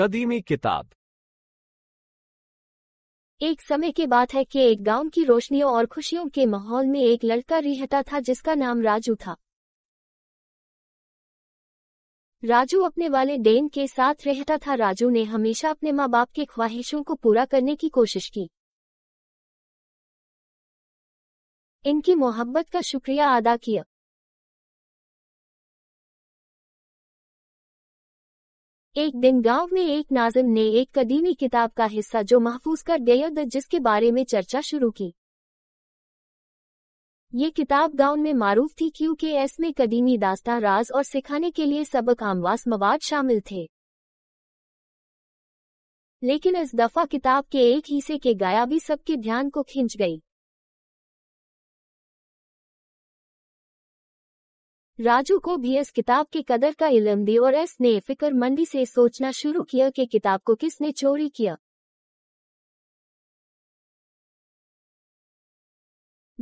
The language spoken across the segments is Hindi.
कदीमी किताब एक समय की बात है कि एक गांव की रोशनियों और खुशियों के माहौल में एक लड़का रिहता था जिसका नाम राजू था राजू अपने वाले डेन के साथ रहता था राजू ने हमेशा अपने माँ बाप की ख्वाहिशों को पूरा करने की कोशिश की इनकी मोहब्बत का शुक्रिया अदा किया एक दिन गांव में एक नाजिम ने एक कदीमी किताब का हिस्सा जो महफूज कर गया जिसके बारे में चर्चा शुरू की ये किताब गांव में मारूफ थी क्योंकि इसमें कदीमी दास्ता राज और सिखाने के लिए सबक आमवास मवाद शामिल थे लेकिन इस दफा किताब के एक हिस्से के गायबी सबके ध्यान को खींच गई राजू को भी इस किताब की कदर का इलम दी और एस ने फिक्र मंडी से सोचना शुरू किया कि किताब को किसने चोरी किया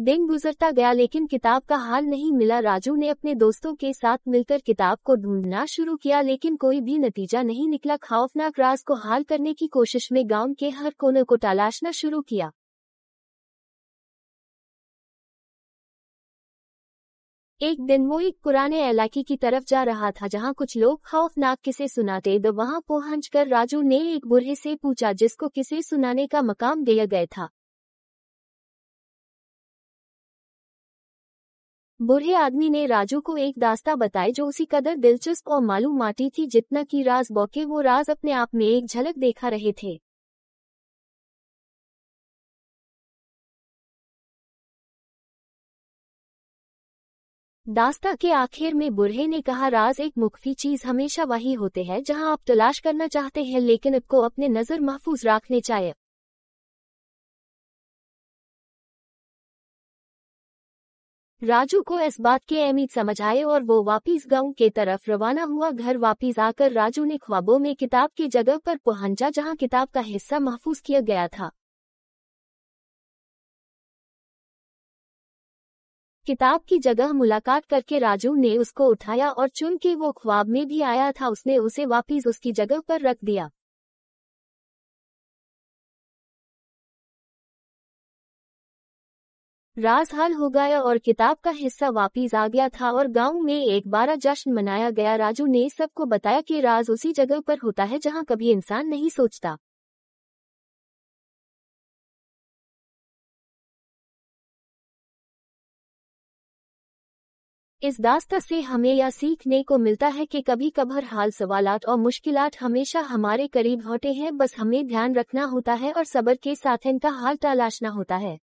दिन गुजरता गया लेकिन किताब का हाल नहीं मिला राजू ने अपने दोस्तों के साथ मिलकर किताब को ढूंढना शुरू किया लेकिन कोई भी नतीजा नहीं निकला खौफनाक राज को हाल करने की कोशिश में गांव के हर कोने को तलाशना शुरू किया एक दिन वो एक पुराने इलाके की तरफ जा रहा था जहां कुछ लोग खौफनाक किसे सुनाते तो वहां कर राजू ने एक बुरे से पूछा जिसको किसे सुनाने का मकाम दिया गया था बुरे आदमी ने राजू को एक दास्ता बताई जो उसी कदर दिलचस्प और मालूम माटी थी जितना कि राज बौके वो राज अपने आप में एक झलक देखा रहे थे दास्ता के आखिर में बुरहे ने कहा राज एक मुखी चीज हमेशा वही होते हैं जहां आप तलाश करना चाहते हैं लेकिन आपको अपने नजर महफूज रखने चाहिए राजू को इस बात के अहमीद समझ आए और वो वापिस गांव के तरफ रवाना हुआ घर वापिस आकर राजू ने ख्वाबों में किताब की जगह पर पहुंचा जहां किताब का हिस्सा महफूज किया गया था किताब की जगह मुलाकात करके राजू ने उसको उठाया और चुन के वो ख्वाब में भी आया था उसने उसे वापिस उसकी जगह पर रख दिया राज हाल हो गया और किताब का हिस्सा वापिस आ गया था और गांव में एक बारह जश्न मनाया गया राजू ने सबको बताया कि राज उसी जगह पर होता है जहां कभी इंसान नहीं सोचता इस दास्ता से हमें यह सीखने को मिलता है कि कभी कभर हाल सवाल और मुश्किल हमेशा हमारे करीब होते हैं बस हमें ध्यान रखना होता है और सबर के साथ इनका हाल तलाशना होता है